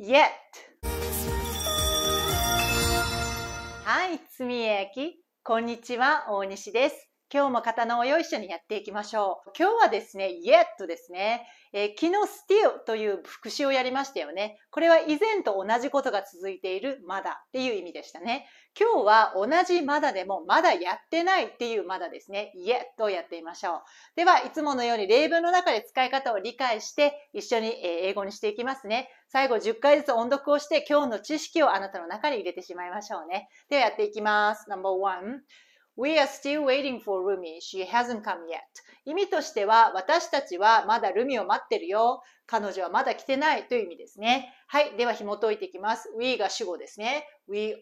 yet はい、つみえきこんにちは、大西です今日も片のよい一緒にやっていきましょう。今日はですね、yet ですね。えー、昨日 still という副詞をやりましたよね。これは以前と同じことが続いているまだっていう意味でしたね。今日は同じまだでもまだやってないっていうまだですね。yet をやってみましょう。では、いつものように例文の中で使い方を理解して一緒に英語にしていきますね。最後10回ずつ音読をして今日の知識をあなたの中に入れてしまいましょうね。ではやっていきます。No.1 We are still waiting for Rumi. She hasn't come yet. 意味としては、私たちはまだルミを待ってるよ。彼女はまだ来てないという意味ですね。はい。では、紐解いていきます。we が主語ですね。we are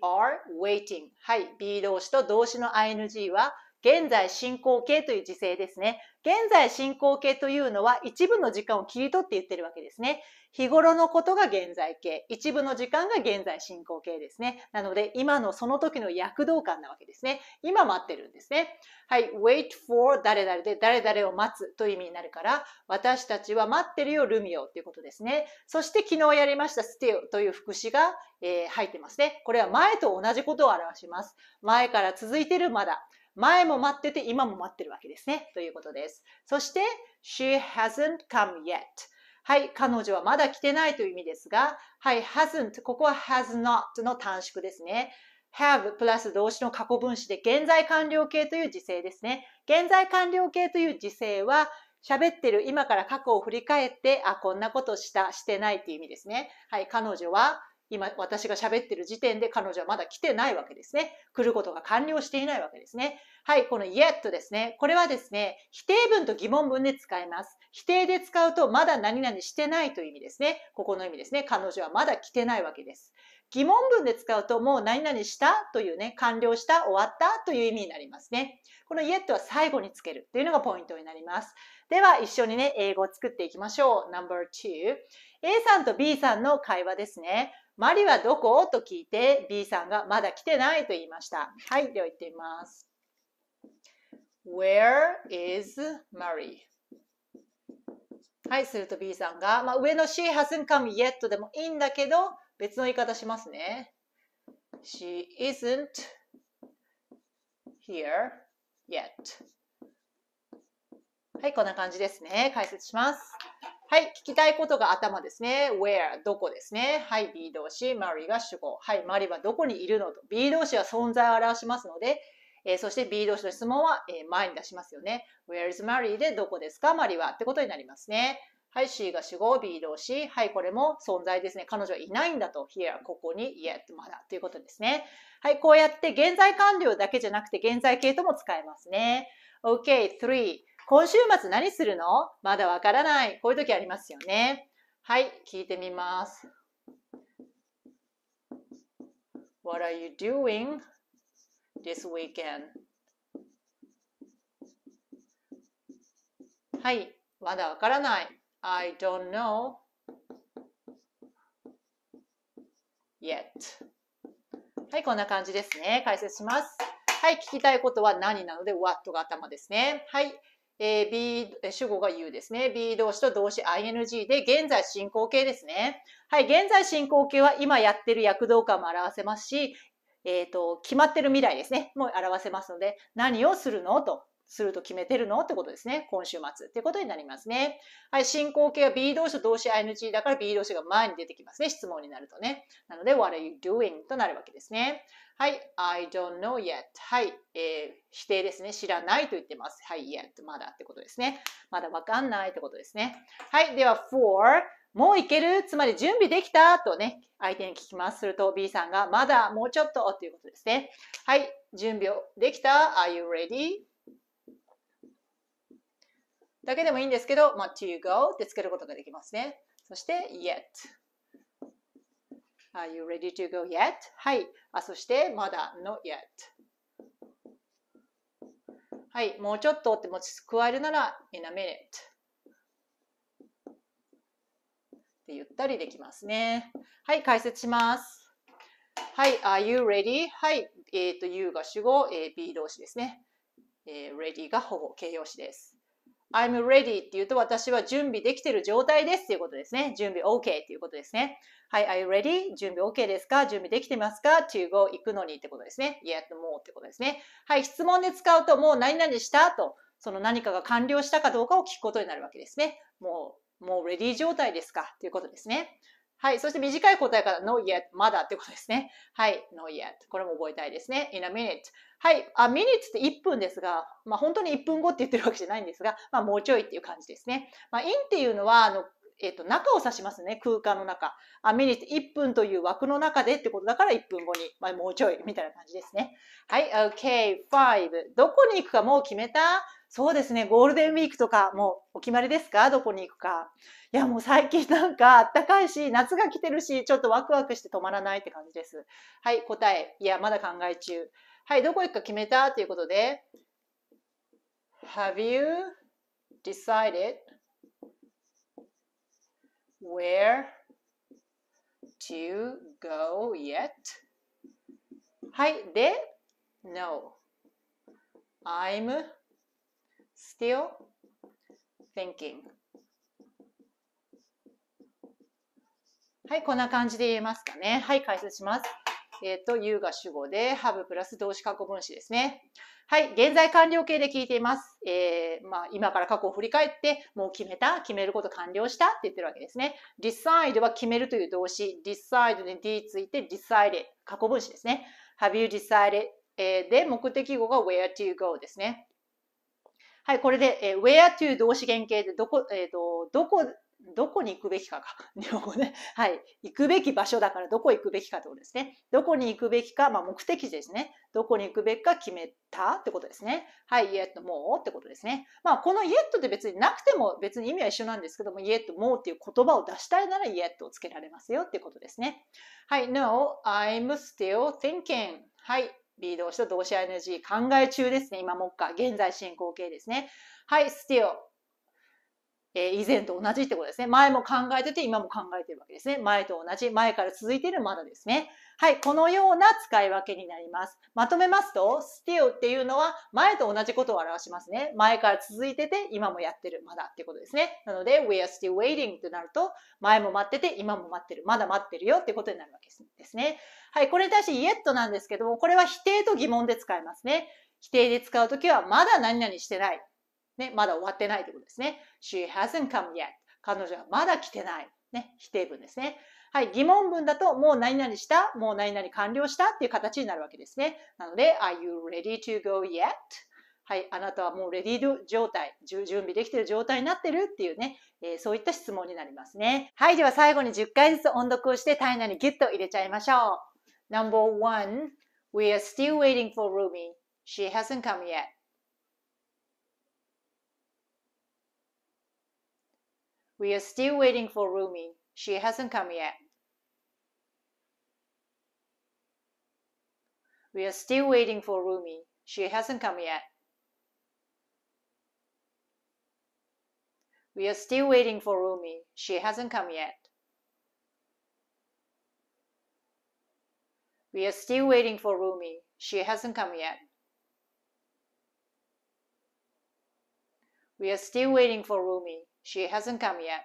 waiting。はい。be 動詞と動詞の ing は現在進行形という時制ですね。現在進行形というのは一部の時間を切り取って言ってるわけですね。日頃のことが現在形、一部の時間が現在進行形ですね。なので今のその時の躍動感なわけですね。今待ってるんですね。はい、wait for 誰々で誰々を待つという意味になるから、私たちは待ってるよルミオということですね。そして昨日やりました still という副詞が、えー、入ってますね。これは前と同じことを表します。前から続いてるまだ。前も待ってて今も待ってるわけですね。ということです。そして、she hasn't come yet. はい、彼女はまだ来てないという意味ですが、はい、hasn't、ここは has not の短縮ですね。have プラス動詞の過去分詞で現在完了形という時制ですね。現在完了形という時制は、喋ってる今から過去を振り返って、あ、こんなことした、してないという意味ですね。はい、彼女は今私が喋ってる時点で彼女はまだ来てないわけですね。来ることが完了していないわけですね。はい、この yet ですね。これはですね、否定文と疑問文で使います。否定で使うとまだ何々してないという意味ですね。ここの意味ですね。彼女はまだ来てないわけです。疑問文で使うともう何々したというね、完了した、終わったという意味になりますね。この yet は最後につけるというのがポイントになります。では一緒にね、英語を作っていきましょう。n o 2。A さんと B さんの会話ですね。マリはどこと聞いて B さんがまだ来てないと言いました。はい、では言ってみます。Where is m a r はい、すると B さんが、まあ、上の She hasn't come yet でもいいんだけど、別の言い方しますね。She isn't here yet. はい、こんな感じですね。解説します。はい、聞きたいことが頭ですね。where どこですね。はい、B 動詞、マリーが主語。はい、マリはどこにいるのと。B 動詞は存在を表しますので、えー、そして B 動詞の質問は、えー、前に出しますよね。where is Mary でどこですかマリはってことになりますね。はい、C が主語、B 動詞。はい、これも存在ですね。彼女はいないんだと。here ここに yet まだということですね。はい、こうやって現在完了だけじゃなくて現在形とも使えますね。OK, 3. 今週末何するのまだわからない。こういう時ありますよね。はい、聞いてみます。What are you doing this weekend? はい、まだわからない。I don't know yet. はい、こんな感じですね。解説します。はい、聞きたいことは何なので、what が頭ですね。はい、えー、B、主語が U ですね。B 動詞と動詞 ING で、現在進行形ですね。はい、現在進行形は今やってる躍動感も表せますし、えっ、ー、と、決まってる未来ですね。もう表せますので、何をするのとすると決めてるのってことですね。今週末ってことになりますね。はい、進行形は B 動詞と動詞 ING だから B 動詞が前に出てきますね。質問になるとね。なので、what are you doing? となるわけですね。はい、I don't know yet. はい、えー、否定ですね。知らないと言ってます。はい、yet. まだってことですね。まだわかんないってことですね。はい、では for もういけるつまり準備できたとね、相手に聞きます。すると B さんがまだもうちょっとということですね。はい、準備できた ?Are you ready? だけでもいいんですけど、まあ、to you go ってつけることができますね。そして、yet。Are you ready to go yet? はい。あ、そして、まだ、not yet。はい。もうちょっとって持ち加えるなら、in a minute。ってゆったりできますね。はい。解説します。はい。Are you ready? はい。えっ、ー、と、you が主語、えー、B 動詞ですね。えー、ready が保護、形容詞です。I'm ready って言うと私は準備できてる状態ですっていうことですね。準備 OK っていうことですね。はい、i r e ready? 準備 OK ですか準備できてますか ?to go 行くのにってことですね。yet もうってことですね。はい、質問で使うともう何々したと、その何かが完了したかどうかを聞くことになるわけですね。もう、もう ready 状態ですかということですね。はい。そして短い答えから n o yet まだってことですね。はい。n o yet これも覚えたいですね。in a minute はい。あ、m i n u t e って1分ですが、まあ本当に1分後って言ってるわけじゃないんですが、まあもうちょいっていう感じですね。まあ in っていうのは、あの、えっ、ー、と、中を指しますね。空間の中。あ、ミニッ e 1分という枠の中でってことだから1分後に、まあ、もうちょいみたいな感じですね。はい。OK, five. どこに行くかもう決めたそうですね、ゴールデンウィークとか、もうお決まりですかどこに行くか。いや、もう最近なんか暖かいし、夏が来てるし、ちょっとワクワクして止まらないって感じです。はい、答え。いや、まだ考え中。はい、どこ行くか決めたということで、Have you decided where to go yet? はい、で、No. I'm still thinking はい、こんな感じで言えますかね。はい、解説します。えっ、ー、と、you が主語で、have プラス動詞過去分詞ですね。はい、現在完了形で聞いています。えー、まあ、今から過去を振り返って、もう決めた決めること完了したって言ってるわけですね。decide は決めるという動詞。decide に d ついて d e c i d e 過去分詞ですね。have you decided、えで、目的語が where to go ですね。はい、これで、えー、where to 動詞原形で、どこ、えっ、ー、と、どこ、どこに行くべきかか。日本語ね。はい。行くべき場所だから、どこ行くべきかってことですね。どこに行くべきか、まあ、目的地ですね。どこに行くべきか決めたってことですね。はい、イエット、もうってことですね。まあ、このイエットって別になくても別に意味は一緒なんですけども、イエッもうっていう言葉を出したいならイエットをつけられますよってことですね。はい、No, I'm still thinking. はい、B 動詞と動詞 ING 考え中ですね。今もっか。現在進行形ですね。はい、still えー、以前と同じってことですね。前も考えてて、今も考えてるわけですね。前と同じ、前から続いているまだですね。はい、このような使い分けになります。まとめますと、still っていうのは前と同じことを表しますね。前から続いてて、今もやってる、まだってことですね。なので、we are still waiting となると、前も待ってて、今も待ってる、まだ待ってるよってことになるわけですね。はい、これに対して yet なんですけども、これは否定と疑問で使えますね。否定で使うときは、まだ何々してない。ね、まだ終わってないということですね。She hasn't come yet. 彼女はまだ来てない。ね、否定文ですね。はい、疑問文だと、もう何々した、もう何々完了したっていう形になるわけですね。なので、Are you ready to go yet? はい、あなたはもうレディー状態、準備できている状態になってるっていうね、えー、そういった質問になりますね。はい、では最後に10回ずつ音読をして体内にギュッと入れちゃいましょう。Number one, we are still waiting for Rumi. She hasn't come yet. We are still waiting for Rumi. She hasn't come yet. We are still waiting for Rumi. She hasn't come yet. We are still waiting for Rumi. She hasn't come yet. We are still waiting for Rumi. She hasn't come yet. We are still waiting for Rumi. She hasn't come yet.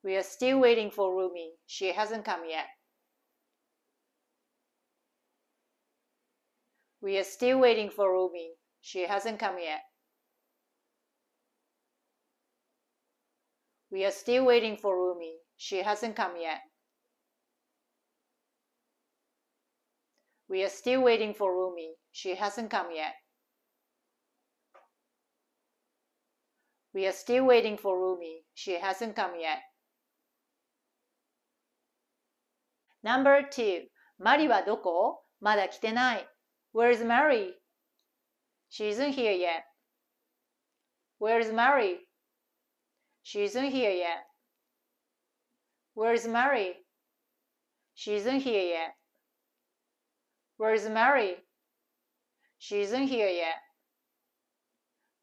We are still waiting for Rumi. She hasn't come yet. We are still waiting for Rumi. She hasn't come yet. We are still waiting for Rumi. She hasn't come yet. We are still waiting for Rumi. She hasn't come yet. We are still waiting for Rumi. She hasn't come yet. Number two. Where is Mary? She isn't here yet. Where's Mary? She isn't here yet. Where's Mary? She isn't here yet. Where's Mary? She isn't here yet.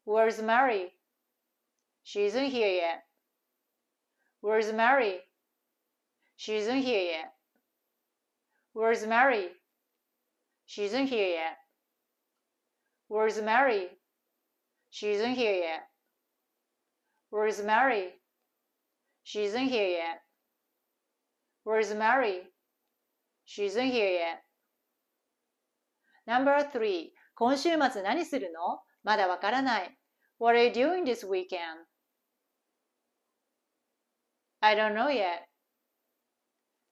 Where's Mary? She isn't here yet. Where's Mary? She isn't here yet. Where's Mary? She isn't here yet. Where's Mary? She isn't here yet. Where's Mary? She isn't here yet. Where's Mary? She isn't here yet. Number three. 今週末何するのまだわからない。What are you doing this weekend? I don't know yet.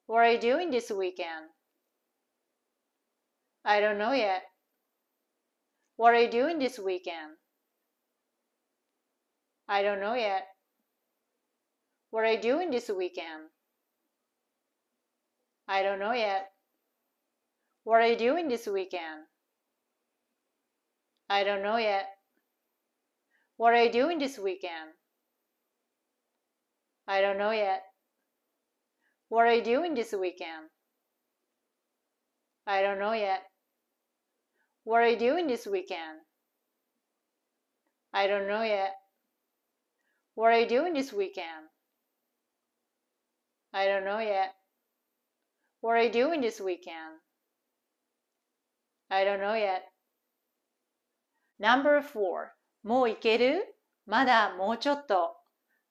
What are you doing this weekend? I don't know yet. What are you doing this weekend? I don't know yet. What are you doing this weekend? I don't know yet. What are you doing this weekend? I don't know yet. What are you doing this weekend? I don't know yet. What are you doing this weekend? I don't know yet. What are you doing this weekend? I don't know yet. What are you doing this weekend? I don't know yet. What are you doing this weekend? I don't know yet. Number four. もう行けるまだもうちょっと。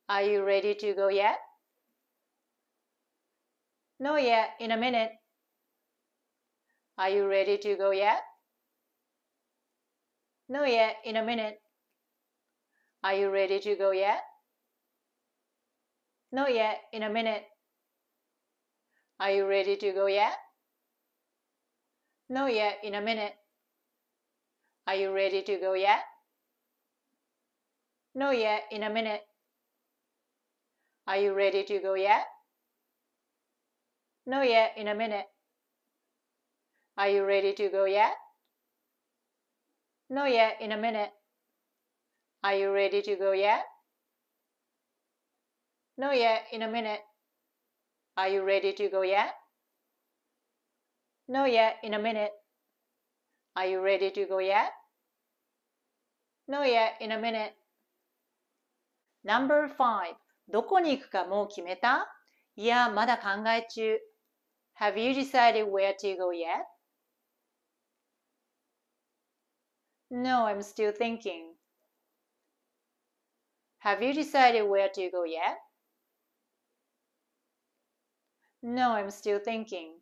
are you ready to go yet? No yet, in a minute. Are you ready to go yet? No yet, in a minute. Are you ready to go yet? No yet, in a minute. Are you ready to go yet? No yet, in a minute. Are you ready to go yet? No yet, in a minute. Are you ready to go yet? No yet, in a minute. Are you ready to go yet? No yet, in a minute. Are you ready to go yet? No yet, in a minute. Are you ready to go yet? No yet, in a minute. Are you ready to go yet? No yet, in a minute. Number five. どこに行くかもう決めたいや、まだ考え中。Have you decided where to go yet? No, I'm still thinking. Have you decided where to go yet? No, I'm still thinking.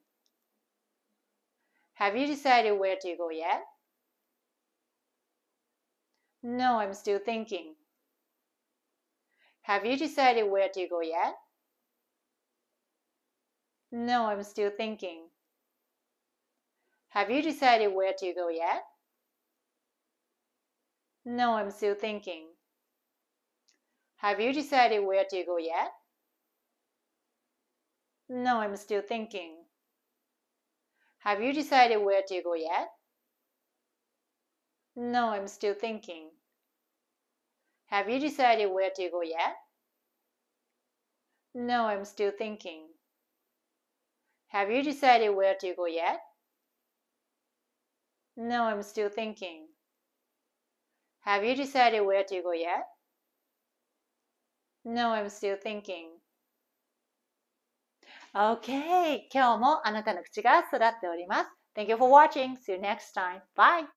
Have you decided where to go yet? No, I'm still thinking. Have you decided where to go yet? No, I'm still thinking. Have you decided where to go yet? No, I'm still thinking. Have you decided where to go yet? No, I'm still thinking. Have you decided where to go yet? No, I'm still thinking. Have you decided where to go yet? No, I'm still thinking. Have you decided where to go yet? No, I'm still thinking. Have you decided where to go yet? No, I'm still thinking. Okay, 今日もあなたの口が育っております。Thank you for watching. See you next time. Bye.